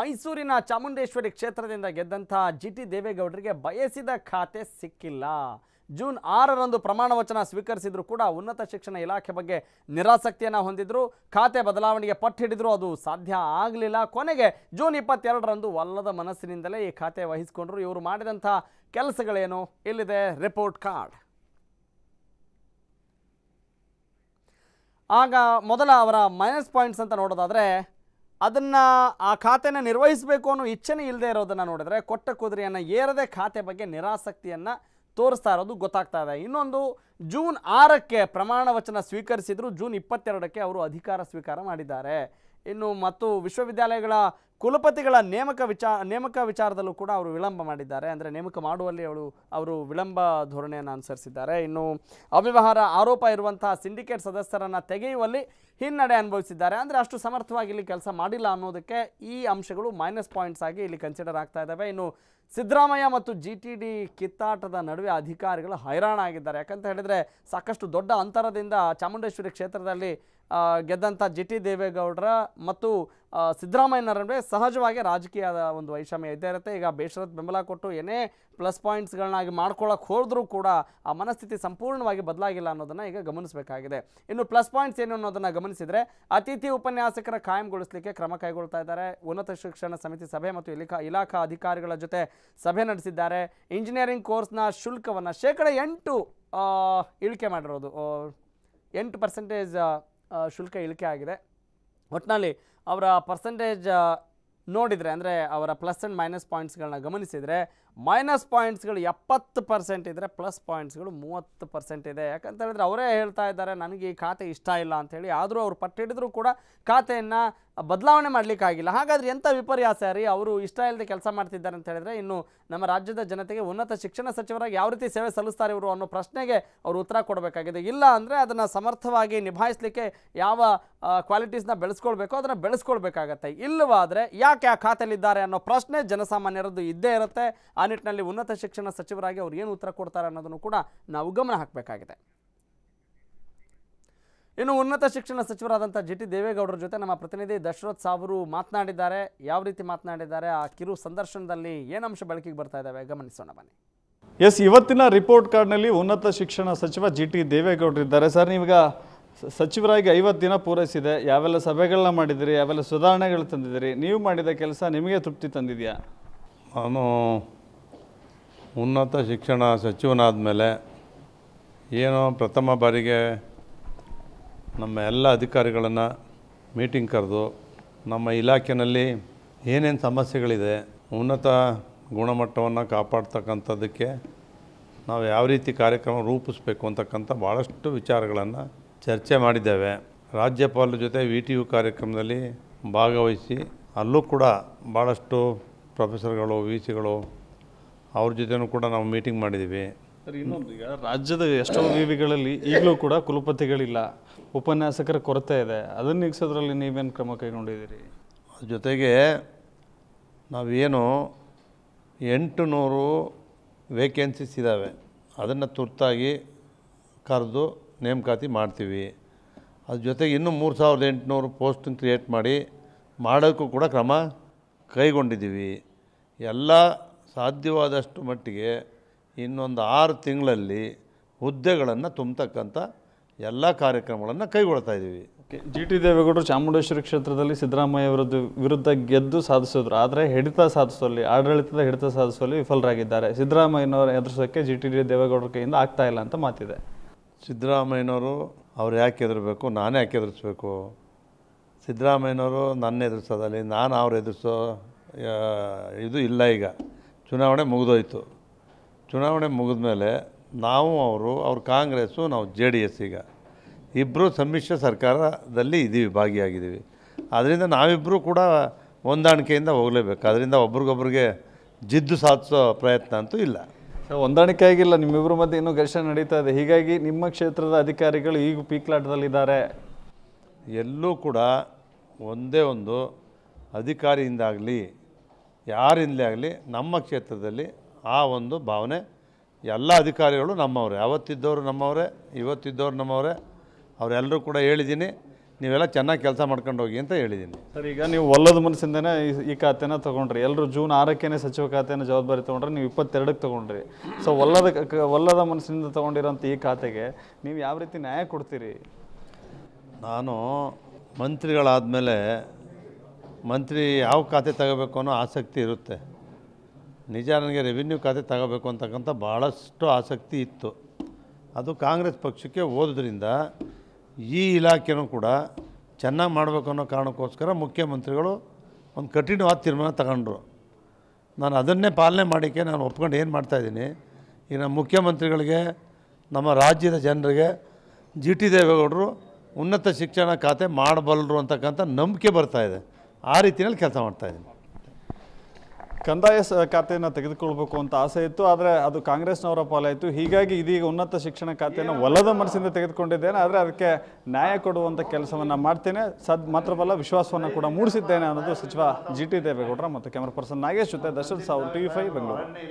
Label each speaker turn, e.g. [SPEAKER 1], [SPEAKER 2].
[SPEAKER 1] ಮೈಸೂರಿನ ಚಾಮುಂಡೇಶ್ವರಿ ಕ್ಷೇತ್ರದಿಂದ ಗೆದ್ದಂಥ G T ದೇವೇಗೌಡರಿಗೆ ಬಯಸಿದ ಖಾತೆ ಸಿಕ್ಕಿಲ್ಲ ಜೂನ್ ಆರರಂದು ಪ್ರಮಾಣ ವಚನ ಸ್ವೀಕರಿಸಿದ್ರು ಕೂಡ ಉನ್ನತ ಶಿಕ್ಷಣ ಇಲಾಖೆ ಬಗ್ಗೆ ನಿರಾಸಕ್ತಿಯನ್ನು ಹೊಂದಿದ್ರು ಖಾತೆ ಬದಲಾವಣೆಗೆ ಪಟ್ಟು ಹಿಡಿದ್ರು ಅದು ಸಾಧ್ಯ ಆಗಲಿಲ್ಲ ಕೊನೆಗೆ ಜೂನ್ ಇಪ್ಪತ್ತೆರಡರಂದು ಒಲ್ಲದ ಮನಸ್ಸಿನಿಂದಲೇ ಈ ಖಾತೆ ವಹಿಸಿಕೊಂಡ್ರು ಇವರು ಮಾಡಿದಂಥ ಕೆಲಸಗಳೇನು ಇಲ್ಲಿದೆ ರಿಪೋರ್ಟ್ ಕಾರ್ಡ್ ಆಗ ಮೊದಲ ಅವರ ಮೈನಸ್ ಪಾಯಿಂಟ್ಸ್ ಅಂತ ನೋಡೋದಾದರೆ ಅದನ್ನು ಆ ಖಾತೆನ ನಿರ್ವಹಿಸಬೇಕು ಅನ್ನೋ ಇಚ್ಛೆನೇ ಇಲ್ಲದೆ ಇರೋದನ್ನು ನೋಡಿದ್ರೆ ಕೊಟ್ಟ ಕುದುರೆಯನ್ನು ಏರದೆ ಖಾತೆ ಬಗ್ಗೆ ನಿರಾಸಕ್ತಿಯನ್ನು ತೋರಿಸ್ತಾ ಇರೋದು ಗೊತ್ತಾಗ್ತಾ ಇದೆ ಇನ್ನೊಂದು ಜೂನ್ ಆರಕ್ಕೆ ಪ್ರಮಾಣ ವಚನ ಸ್ವೀಕರಿಸಿದ್ರು ಜೂನ್ ಇಪ್ಪತ್ತೆರಡಕ್ಕೆ ಅವರು ಅಧಿಕಾರ ಸ್ವೀಕಾರ ಮಾಡಿದ್ದಾರೆ ಇನ್ನು ಮತ್ತು ವಿಶ್ವವಿದ್ಯಾಲಯಗಳ ಕುಲಪತಿಗಳ ನೇಮಕ ವಿಚಾರ ನೇಮಕ ವಿಚಾರದಲ್ಲೂ ಕೂಡ ಅವರು ವಿಳಂಬ ಮಾಡಿದ್ದಾರೆ ಅಂದರೆ ನೇಮಕ ಮಾಡುವಲ್ಲಿ ಅವರು ಅವರು ವಿಳಂಬ ಧೋರಣೆಯನ್ನು ಅನುಸರಿಸಿದ್ದಾರೆ ಇನ್ನು ಅವ್ಯವಹಾರ ಆರೋಪ ಇರುವಂತಹ ಸಿಂಡಿಕೇಟ್ ಸದಸ್ಯರನ್ನು ತೆಗೆಯುವಲ್ಲಿ ಹಿನ್ನಡೆ ಅನುಭವಿಸಿದ್ದಾರೆ ಅಂದರೆ ಅಷ್ಟು ಸಮರ್ಥವಾಗಿ ಇಲ್ಲಿ ಕೆಲಸ ಮಾಡಿಲ್ಲ ಅನ್ನೋದಕ್ಕೆ ಈ ಅಂಶಗಳು ಮೈನಸ್ ಪಾಯಿಂಟ್ಸ್ ಆಗಿ ಇಲ್ಲಿ ಕನ್ಸಿಡರ್ ಆಗ್ತಾ ಇದ್ದಾವೆ ಇನ್ನು ಸಿದ್ದರಾಮಯ್ಯ ಮತ್ತು ಜಿ ಟಿ ಡಿ ಕಿತ್ತಾಟದ ನಡುವೆ ಅಧಿಕಾರಿಗಳು ಹೈರಾಣ ಆಗಿದ್ದಾರೆ ಯಾಕಂತ ಹೇಳಿದರೆ ಸಾಕಷ್ಟು ದೊಡ್ಡ ಅಂತರದಿಂದ ಚಾಮುಂಡೇಶ್ವರಿ ಕ್ಷೇತ್ರದಲ್ಲಿ ಗೆದ್ದಂಥ ಜಿ ಟಿ ದೇವೇಗೌಡರ ಮತ್ತು ಸಿದ್ದರಾಮಯ್ಯನವರ ಸಹಜವಾಗಿ ರಾಜಕೀಯದ ಒಂದು ವೈಷಮ್ಯ ಇದ್ದೇ ಇರುತ್ತೆ ಈಗ ಬೇಷರತ್ ಬೆಂಬಲ ಕೊಟ್ಟು ಏನೇ ಪ್ಲಸ್ ಪಾಯಿಂಟ್ಸ್ಗಳನ್ನಾಗಿ ಮಾಡ್ಕೊಳ್ಳೋಕೆ ಹೋದರೂ ಕೂಡ ಆ ಮನಸ್ಥಿತಿ ಸಂಪೂರ್ಣವಾಗಿ ಬದಲಾಗಿಲ್ಲ ಅನ್ನೋದನ್ನು ಈಗ ಗಮನಿಸಬೇಕಾಗಿದೆ ಇನ್ನು ಪ್ಲಸ್ ಪಾಯಿಂಟ್ಸ್ ಏನು ಅನ್ನೋದನ್ನು ಗಮನಿಸಿದರೆ ಅತಿಥಿ ಉಪನ್ಯಾಸಕರ ಕಾಯಂಗೊಳಿಸಲಿಕ್ಕೆ ಕ್ರಮ ಕೈಗೊಳ್ತಾ ಇದ್ದಾರೆ ಉನ್ನತ ಶಿಕ್ಷಣ ಸಮಿತಿ ಸಭೆ ಮತ್ತು ಇಲಾಖಾ ಇಲಾಖಾ ಅಧಿಕಾರಿಗಳ ಜೊತೆ ಸಭೆ ನಡೆಸಿದ್ದಾರೆ ಇಂಜಿನಿಯರಿಂಗ್ ಕೋರ್ಸ್ನ ಶುಲ್ಕವನ್ನು ಶೇಕಡ ಎಂಟು ಇಳಿಕೆ ಮಾಡಿರೋದು ಎಂಟು ಪರ್ಸೆಂಟೇಜ್ ಶುಲ್ಕ ಇಳಿಕೆ ಆಗಿದೆ ಒಟ್ನಲ್ಲಿ ಅವರ ಪರ್ಸೆಂಟೇಜ್ ನೋಡಿದರೆ ಅಂದರೆ ಅವರ ಪ್ಲಸ್ ಆ್ಯಂಡ್ ಮೈನಸ್ ಪಾಯಿಂಟ್ಸ್ಗಳನ್ನ ಗಮನಿಸಿದರೆ ಮೈನಸ್ ಪಾಯಿಂಟ್ಸ್ಗಳು ಎಪ್ಪತ್ತು ಪರ್ಸೆಂಟ್ ಇದ್ದರೆ ಪ್ಲಸ್ ಪಾಯಿಂಟ್ಸ್ಗಳು ಮೂವತ್ತು ಪರ್ಸೆಂಟ್ ಇದೆ ಯಾಕಂತ ಹೇಳಿದ್ರೆ ಅವರೇ ಹೇಳ್ತಾ ಇದ್ದಾರೆ ನನಗೆ ಈ ಖಾತೆ ಇಷ್ಟ ಇಲ್ಲ ಅಂಥೇಳಿ ಆದರೂ ಅವ್ರು ಪಟ್ಟಿಡಿದ್ರು ಕೂಡ ಖಾತೆಯನ್ನು ಬದಲಾವಣೆ ಮಾಡಲಿಕ್ಕಾಗಿಲ್ಲ ಹಾಗಾದರೆ ಎಂಥ ವಿಪರ್ಯಾಸ ರೀ ಅವರು ಇಷ್ಟ ಇಲ್ಲದೆ ಕೆಲಸ ಮಾಡ್ತಿದ್ದಾರೆ ಅಂತ ಹೇಳಿದರೆ ಇನ್ನು ನಮ್ಮ ರಾಜ್ಯದ ಜನತೆಗೆ ಉನ್ನತ ಶಿಕ್ಷಣ ಸಚಿವರಾಗಿ ಯಾವ ರೀತಿ ಸೇವೆ ಸಲ್ಲಿಸ್ತಾರೆ ಇವರು ಅನ್ನೋ ಪ್ರಶ್ನೆಗೆ ಅವರು ಉತ್ತರ ಕೊಡಬೇಕಾಗಿದೆ ಇಲ್ಲ ಅಂದರೆ ಅದನ್ನು ಸಮರ್ಥವಾಗಿ ನಿಭಾಯಿಸಲಿಕ್ಕೆ ಯಾವ ಕ್ವಾಲಿಟೀಸ್ನ ಬೆಳೆಸ್ಕೊಳ್ಬೇಕೋ ಅದನ್ನು ಬೆಳೆಸ್ಕೊಳ್ಬೇಕಾಗತ್ತೆ ಇಲ್ಲವಾದರೆ ಯಾಕೆ ಆ ಖಾತೆಯಲ್ಲಿದ್ದಾರೆ ಅನ್ನೋ ಪ್ರಶ್ನೆ ಜನಸಾಮಾನ್ಯರದ್ದು ಇದ್ದೇ ಇರುತ್ತೆ ಆ ನಿಟ್ಟಿನಲ್ಲಿ ಉನ್ನತ ಶಿಕ್ಷಣ ಸಚಿವರಾಗಿ ಅವ್ರು ಏನು ಉತ್ತರ ಕೊಡ್ತಾರೆ ಅನ್ನೋದನ್ನು ಕೂಡ ನಾವು ಗಮನ ಹಾಕಬೇಕಾಗಿದೆ ಇನ್ನು ಉನ್ನತ ಶಿಕ್ಷಣ ಸಚಿವರಾದಂಥ ಜಿ ಟಿ ದೇವೇಗೌಡರ ಜೊತೆ ನಮ್ಮ ಪ್ರತಿನಿಧಿ ದಶರಥ್ ಸಾವರು ಮಾತನಾಡಿದ್ದಾರೆ ಯಾವ ರೀತಿ ಮಾತನಾಡಿದ್ದಾರೆ ಆ ಕಿರು ಸಂದರ್ಶನದಲ್ಲಿ ಏನು ಅಂಶ ಬೆಳಕಿಗೆ ಬರ್ತಾ ಇದ್ದಾವೆ ಗಮನಿಸೋಣ ಬನ್ನಿ
[SPEAKER 2] ಎಸ್ ಇವತ್ತಿನ ರಿಪೋರ್ಟ್ ಕಾರ್ಡ್ನಲ್ಲಿ ಉನ್ನತ ಶಿಕ್ಷಣ ಸಚಿವ ಜಿ ಟಿ ದೇವೇಗೌಡರಿದ್ದಾರೆ ಸರ್ ನೀವೀಗ ಸಚಿವರಾಗಿ ಐವತ್ತು ದಿನ ಪೂರೈಸಿದೆ ಯಾವೆಲ್ಲ ಸಭೆಗಳನ್ನ ಮಾಡಿದಿರಿ ಯಾವೆಲ್ಲ ಸುಧಾರಣೆಗಳು ತಂದಿದ್ದೀರಿ ನೀವು ಮಾಡಿದ ಕೆಲಸ ನಿಮಗೆ ತೃಪ್ತಿ ತಂದಿದೆಯಾ
[SPEAKER 3] ನಾನು ಉನ್ನತ ಶಿಕ್ಷಣ ಸಚಿವನಾದ ಮೇಲೆ ಏನೋ ಪ್ರಥಮ ಬಾರಿಗೆ ನಮ್ಮ ಎಲ್ಲ ಅಧಿಕಾರಿಗಳನ್ನು ಮೀಟಿಂಗ್ ಕರೆದು ನಮ್ಮ ಇಲಾಖೆಯಲ್ಲಿ ಏನೇನು ಸಮಸ್ಯೆಗಳಿದೆ ಉನ್ನತ ಗುಣಮಟ್ಟವನ್ನು ಕಾಪಾಡ್ತಕ್ಕಂಥದ್ದಕ್ಕೆ ನಾವು ಯಾವ ರೀತಿ ಕಾರ್ಯಕ್ರಮ ರೂಪಿಸ್ಬೇಕು ಅಂತಕ್ಕಂಥ ಭಾಳಷ್ಟು ವಿಚಾರಗಳನ್ನು ಚರ್ಚೆ ಮಾಡಿದ್ದೇವೆ ರಾಜ್ಯಪಾಲರ ಜೊತೆ ವಿ ಟಿ ಯು ಕಾರ್ಯಕ್ರಮದಲ್ಲಿ ಭಾಗವಹಿಸಿ ಅಲ್ಲೂ ಕೂಡ ಭಾಳಷ್ಟು ಪ್ರೊಫೆಸರ್ಗಳು ವಿ ಸಿಗಳು ಅವ್ರ ಜೊತೆಯೂ ಕೂಡ ನಾವು ಮೀಟಿಂಗ್ ಮಾಡಿದ್ದೀವಿ
[SPEAKER 2] ಸರ್ ಇನ್ನೊಂದು ಈಗ
[SPEAKER 3] ರಾಜ್ಯದ ಎಷ್ಟೋ ವಿವಿಗಳಲ್ಲಿ ಈಗಲೂ ಕೂಡ ಕುಲಪತಿಗಳಿಲ್ಲ ಉಪನ್ಯಾಸಕರ ಕೊರತೆ ಇದೆ ಅದನ್ನು ನೀಗಿಸೋದ್ರಲ್ಲಿ ನೀವೇನು ಕ್ರಮ ಕೈಗೊಂಡಿದ್ದೀರಿ ಜೊತೆಗೆ ನಾವೇನು ಎಂಟು ನೂರು ವೇಕೆನ್ಸೀಸ್ ಇದ್ದಾವೆ ಅದನ್ನು ತುರ್ತಾಗಿ ಕರೆದು ನೇಮಕಾತಿ ಮಾಡ್ತೀವಿ ಅದ್ರ ಜೊತೆಗೆ ಇನ್ನೂ ಮೂರು ಸಾವಿರದ ಎಂಟುನೂರು ಪೋಸ್ಟನ್ನು ಕ್ರಿಯೇಟ್ ಮಾಡಿ ಮಾಡೋಕ್ಕೂ ಕೂಡ ಕ್ರಮ ಕೈಗೊಂಡಿದ್ದೀವಿ ಎಲ್ಲ ಸಾಧ್ಯವಾದಷ್ಟು ಮಟ್ಟಿಗೆ ಇನ್ನೊಂದು ಆರು ತಿಂಗಳಲ್ಲಿ ಹುದ್ದೆಗಳನ್ನು ತುಂಬತಕ್ಕಂಥ ಎಲ್ಲ ಕಾರ್ಯಕ್ರಮಗಳನ್ನು ಕೈಗೊಳ್ತಾ ಇದ್ದೀವಿ
[SPEAKER 2] ಜಿ ಟಿ ದೇವೇಗೌಡರು ಚಾಮುಂಡೇಶ್ವರಿ ಕ್ಷೇತ್ರದಲ್ಲಿ ಸಿದ್ದರಾಮಯ್ಯ ವಿರುದ್ಧ ವಿರುದ್ಧ ಗೆದ್ದು ಸಾಧಿಸಿದ್ರು ಆದರೆ ಹಿಡಿತ ಸಾಧಿಸುವಲ್ಲಿ ಆಡಳಿತದ ಹಿಡಿತ ಸಾಧಿಸುವಲ್ಲಿ ವಿಫಲರಾಗಿದ್ದಾರೆ ಸಿದ್ದರಾಮಯ್ಯನವರ ಎದುರಿಸೋಕ್ಕೆ ಜಿ ಟಿ
[SPEAKER 3] ಡಿ ದೇವೇಗೌಡರ ಕೈಯಿಂದ ಆಗ್ತಾ ಇಲ್ಲ ಅಂತ ಮಾತಿದೆ ಸಿದ್ದರಾಮಯ್ಯನವರು ಅವ್ರು ಯಾಕೆ ಎದುರಬೇಕು ನಾನು ಯಾಕೆ ಎದುರಿಸ್ಬೇಕು ಸಿದ್ದರಾಮಯ್ಯನವರು ನನ್ನ ಎದುರಿಸೋದಲ್ಲಿ ನಾನು ಅವ್ರು ಎದುರಿಸೋ ಇದು ಇಲ್ಲ ಈಗ ಚುನಾವಣೆ ಮುಗಿದೋಯ್ತು ಚುನಾವಣೆ ಮುಗಿದ ಮೇಲೆ ನಾವು ಅವರು ಅವ್ರ ಕಾಂಗ್ರೆಸ್ಸು ನಾವು ಜೆ ಡಿ ಎಸ್ ಈಗ ಇಬ್ಬರು ಸಮ್ಮಿಶ್ರ ಸರ್ಕಾರದಲ್ಲಿ ಇದ್ದೀವಿ ಭಾಗಿಯಾಗಿದ್ದೀವಿ ಅದರಿಂದ ನಾವಿಬ್ಬರೂ ಕೂಡ ಹೊಂದಾಣಿಕೆಯಿಂದ ಹೋಗಲೇಬೇಕು ಅದರಿಂದ ಒಬ್ರಿಗೊಬ್ರಿಗೆ ಜಿದ್ದು ಸಾಧಿಸೋ ಪ್ರಯತ್ನ ಅಂತೂ ಇಲ್ಲ ಹೊಂದಾಣಿಕೆ ಆಗಿಲ್ಲ
[SPEAKER 2] ನಿಮ್ಮಿಬ್ಬರ ಮಧ್ಯೆ ಇನ್ನೂ ಘರ್ಷಣೆ ನಡೀತಾ ಇದೆ ಹೀಗಾಗಿ ನಿಮ್ಮ ಕ್ಷೇತ್ರದ ಅಧಿಕಾರಿಗಳು ಈಗ ಪೀಕ್ಲಾಟದಲ್ಲಿದ್ದಾರೆ
[SPEAKER 3] ಎಲ್ಲೂ ಕೂಡ ಒಂದೇ ಒಂದು ಅಧಿಕಾರಿಯಿಂದಾಗಲಿ ಯಾರಿಂದಲೇ ಆಗಲಿ ನಮ್ಮ ಕ್ಷೇತ್ರದಲ್ಲಿ ಆ ಒಂದು ಭಾವನೆ ಎಲ್ಲ ಅಧಿಕಾರಿಗಳು ನಮ್ಮವರೇ ಅವತ್ತಿದ್ದವರು ನಮ್ಮವರೇ ಇವತ್ತಿದ್ದವ್ರು ನಮ್ಮವರೇ ಅವರೆಲ್ಲರೂ ಕೂಡ ಹೇಳಿದ್ದೀನಿ ನೀವೆಲ್ಲ ಚೆನ್ನಾಗಿ ಕೆಲಸ ಮಾಡ್ಕೊಂಡು ಹೋಗಿ ಅಂತ ಹೇಳಿದ್ದೀನಿ
[SPEAKER 2] ಸರ್ ಈಗ ನೀವು ಒಲ್ಲದ ಮನಸ್ಸಿಂದನೇ ಈ ಖಾತೆನ ತೊಗೊಂಡ್ರಿ ಎಲ್ಲರೂ ಜೂನ್ ಆರಕ್ಕೇ ಸಚಿವ ಖಾತೆನ ಜವಾಬ್ದಾರಿ ತೊಗೊಂಡ್ರೆ ನೀವು ಇಪ್ಪತ್ತೆರಡಕ್ಕೆ ತೊಗೊಂಡ್ರಿ ಸೊ ಒಲ್ಲದ ಒಲ್ಲದ ಮನಸ್ಸಿಂದ
[SPEAKER 3] ತೊಗೊಂಡಿರೋಂಥ ಈ ಖಾತೆಗೆ ನೀವು ಯಾವ ರೀತಿ ನ್ಯಾಯ ಕೊಡ್ತೀರಿ ನಾನು ಮಂತ್ರಿಗಳಾದಮೇಲೆ ಮಂತ್ರಿ ಯಾವ ಖಾತೆ ತಗೋಬೇಕು ಅನ್ನೋ ಆಸಕ್ತಿ ಇರುತ್ತೆ ನಿಜ ನನಗೆ ರೆವಿನ್ಯೂ ಖಾತೆ ತಗೋಬೇಕು ಅಂತಕ್ಕಂಥ ಭಾಳಷ್ಟು ಆಸಕ್ತಿ ಇತ್ತು ಅದು ಕಾಂಗ್ರೆಸ್ ಪಕ್ಷಕ್ಕೆ ಓದೋದ್ರಿಂದ ಈ ಇಲಾಖೆನೂ ಕೂಡ ಚೆನ್ನಾಗಿ ಮಾಡಬೇಕು ಅನ್ನೋ ಕಾರಣಕ್ಕೋಸ್ಕರ ಮುಖ್ಯಮಂತ್ರಿಗಳು ಒಂದು ಕಠಿಣವಾದ ತೀರ್ಮಾನ ತಗೊಂಡ್ರು ನಾನು ಅದನ್ನೇ ಪಾಲನೆ ಮಾಡಿಕೆ ನಾನು ಒಪ್ಕೊಂಡು ಏನು ಮಾಡ್ತಾಯಿದ್ದೀನಿ ಈಗ ನಮ್ಮ ಮುಖ್ಯಮಂತ್ರಿಗಳಿಗೆ ನಮ್ಮ ರಾಜ್ಯದ ಜನರಿಗೆ ಜಿ ಟಿ ದೇವೇಗೌಡರು ಉನ್ನತ ಶಿಕ್ಷಣ ಖಾತೆ ಮಾಡಬಲ್ಲರು ಅಂತಕ್ಕಂಥ ನಂಬಿಕೆ ಬರ್ತಾಯಿದೆ ಆ ರೀತಿಯಲ್ಲಿ ಕೆಲಸ ಮಾಡ್ತಾಯಿದ್ದೀನಿ
[SPEAKER 2] ಕಂದಾಯ ಖಾತೆಯನ್ನು ತೆಗೆದುಕೊಳ್ಬೇಕು ಅಂತ ಆಸೆ ಇತ್ತು ಆದರೆ ಅದು ಕಾಂಗ್ರೆಸ್ನವರ ಪಾಲಾಯಿತು ಹೀಗಾಗಿ ಇದೀಗ ಉನ್ನತ ಶಿಕ್ಷಣ ಖಾತೆಯನ್ನು ಒಲದ ಮನಸ್ಸಿಂದ ತೆಗೆದುಕೊಂಡಿದ್ದೇನೆ ಆದರೆ ಅದಕ್ಕೆ ನ್ಯಾಯ ಕೊಡುವಂಥ ಕೆಲಸವನ್ನು ಮಾಡ್ತೇನೆ ಸದ್ ಮಾತ್ರವಲ್ಲ ವಿಶ್ವಾಸವನ್ನು ಕೂಡ ಮೂಡಿಸಿದ್ದೇನೆ ಅನ್ನೋದು ಸಚಿವ ಜಿ ಟಿ ದೇವೇಗೌಡರ ಮತ್ತು ಕ್ಯಾಮ್ರಾ ಪರ್ಸನ್ ನಾಗೇಶ್ ಜೊತೆ ದಶರಥ್ ಸಾವು ಟಿವಿ ಬೆಂಗಳೂರು